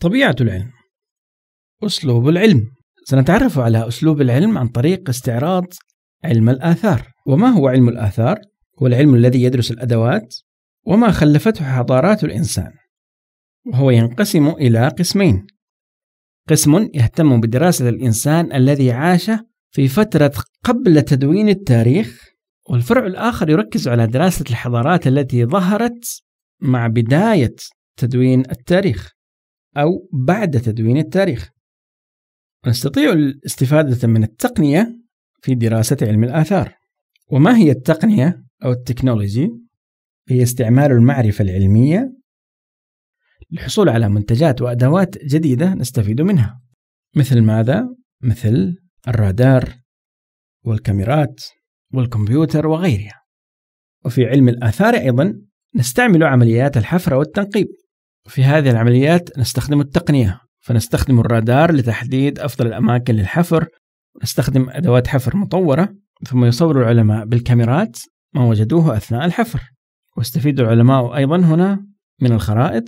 طبيعة العلم أسلوب العلم سنتعرف على أسلوب العلم عن طريق استعراض علم الآثار وما هو علم الآثار؟ هو العلم الذي يدرس الأدوات وما خلفته حضارات الإنسان وهو ينقسم إلى قسمين قسم يهتم بدراسة الإنسان الذي عاش في فترة قبل تدوين التاريخ والفرع الآخر يركز على دراسة الحضارات التي ظهرت مع بداية تدوين التاريخ أو بعد تدوين التاريخ نستطيع الاستفادة من التقنية في دراسة علم الآثار وما هي التقنية أو التكنولوجي؟ هي استعمال المعرفة العلمية للحصول على منتجات وأدوات جديدة نستفيد منها مثل ماذا؟ مثل الرادار والكاميرات والكمبيوتر وغيرها وفي علم الآثار أيضا نستعمل عمليات الحفر والتنقيب في هذه العمليات نستخدم التقنية فنستخدم الرادار لتحديد أفضل الأماكن للحفر نستخدم أدوات حفر مطورة ثم يصور العلماء بالكاميرات ما وجدوه أثناء الحفر واستفيد العلماء أيضا هنا من الخرائط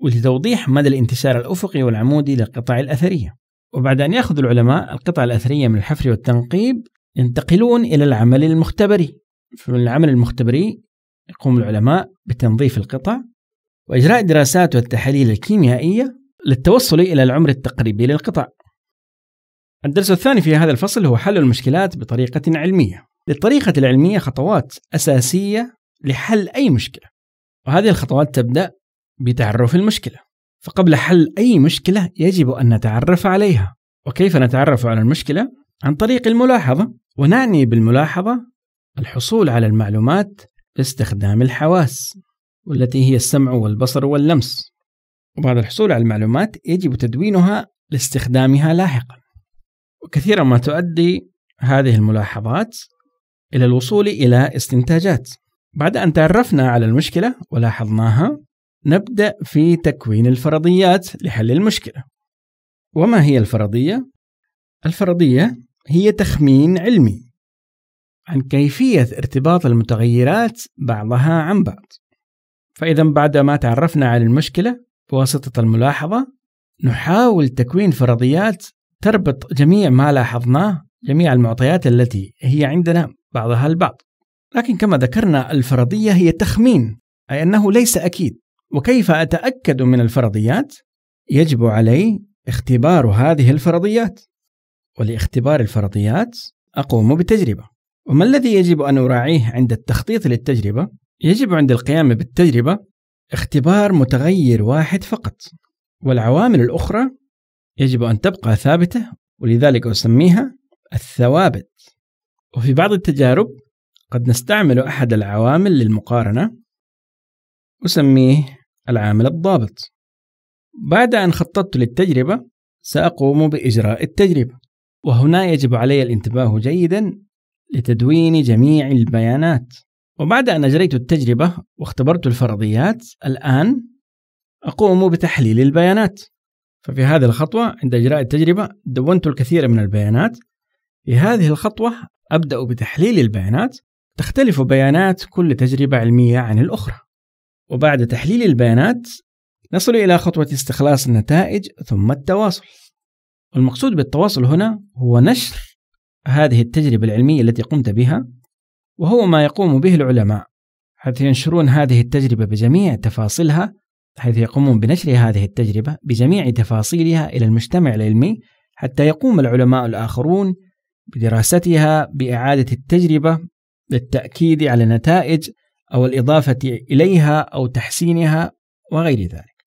ولتوضيح مدى الانتشار الأفقي والعمودي للقطع الأثرية وبعد أن يأخذ العلماء القطع الأثرية من الحفر والتنقيب ينتقلون إلى العمل المختبري في العمل المختبري يقوم العلماء بتنظيف القطع وإجراء الدراسات والتحاليل الكيميائية للتوصل إلى العمر التقريبي للقطع. الدرس الثاني في هذا الفصل هو حل المشكلات بطريقة علمية. للطريقة العلمية خطوات أساسية لحل أي مشكلة. وهذه الخطوات تبدأ بتعرف المشكلة. فقبل حل أي مشكلة يجب أن نتعرف عليها. وكيف نتعرف على المشكلة؟ عن طريق الملاحظة، ونعني بالملاحظة الحصول على المعلومات باستخدام الحواس. والتي هي السمع والبصر واللمس وبعد الحصول على المعلومات يجب تدوينها لاستخدامها لاحقا وكثيرا ما تؤدي هذه الملاحظات إلى الوصول إلى استنتاجات بعد أن تعرفنا على المشكلة ولاحظناها نبدأ في تكوين الفرضيات لحل المشكلة وما هي الفرضية؟ الفرضية هي تخمين علمي عن كيفية ارتباط المتغيرات بعضها عن بعض فإذا بعد ما تعرفنا على المشكلة بواسطة الملاحظة نحاول تكوين فرضيات تربط جميع ما لاحظناه جميع المعطيات التي هي عندنا بعضها البعض لكن كما ذكرنا الفرضية هي تخمين أي أنه ليس أكيد وكيف أتأكد من الفرضيات؟ يجب علي اختبار هذه الفرضيات ولاختبار الفرضيات أقوم بتجربة وما الذي يجب أن أراعيه عند التخطيط للتجربة؟ يجب عند القيام بالتجربة اختبار متغير واحد فقط والعوامل الأخرى يجب أن تبقى ثابتة ولذلك أسميها الثوابت وفي بعض التجارب قد نستعمل أحد العوامل للمقارنة أسميه العامل الضابط بعد أن خططت للتجربة سأقوم بإجراء التجربة وهنا يجب علي الانتباه جيدا لتدوين جميع البيانات وبعد أن أجريت التجربة واختبرت الفرضيات الآن أقوم بتحليل البيانات ففي هذه الخطوة عند إجراء التجربة دونت الكثير من البيانات في هذه الخطوة أبدأ بتحليل البيانات تختلف بيانات كل تجربة علمية عن الأخرى وبعد تحليل البيانات نصل إلى خطوة استخلاص النتائج ثم التواصل والمقصود بالتواصل هنا هو نشر هذه التجربة العلمية التي قمت بها وهو ما يقوم به العلماء حيث ينشرون هذه التجربة بجميع تفاصيلها حيث يقومون بنشر هذه التجربة بجميع تفاصيلها إلى المجتمع العلمي حتى يقوم العلماء الآخرون بدراستها بإعادة التجربة للتأكيد على نتائج أو الإضافة إليها أو تحسينها وغير ذلك.